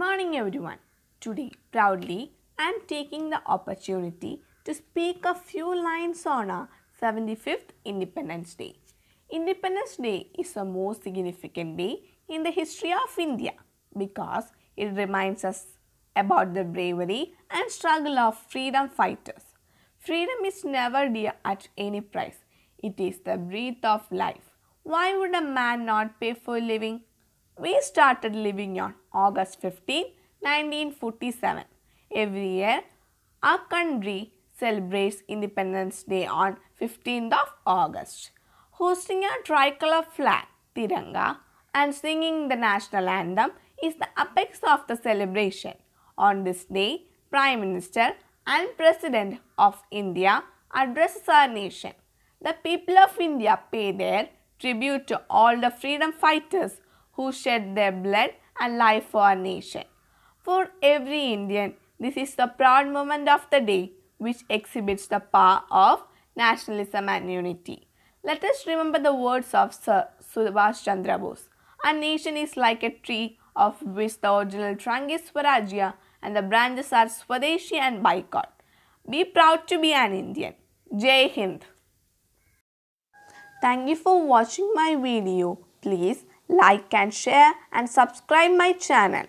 morning everyone. Today, proudly, I am taking the opportunity to speak a few lines on our 75th Independence Day. Independence Day is a most significant day in the history of India because it reminds us about the bravery and struggle of freedom fighters. Freedom is never dear at any price. It is the breath of life. Why would a man not pay for living? We started living on August 15, 1947. Every year, our country celebrates Independence Day on 15th of August, hosting a tricolor flag, Tiranga, and singing the national anthem is the apex of the celebration. On this day, Prime Minister and President of India addresses our nation. The people of India pay their tribute to all the freedom fighters who shed their blood and life for our nation. For every Indian, this is the proud moment of the day which exhibits the power of nationalism and unity. Let us remember the words of Sir Subhash Chandra Bose. A nation is like a tree of which the original trunk is Swarajya and the branches are Swadeshi and Boycott. Be proud to be an Indian. Jai Hind. Thank you for watching my video. Please like and share and subscribe my channel.